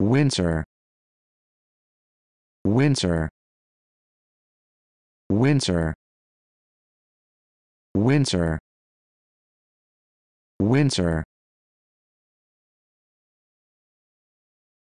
winter winter winter winter winter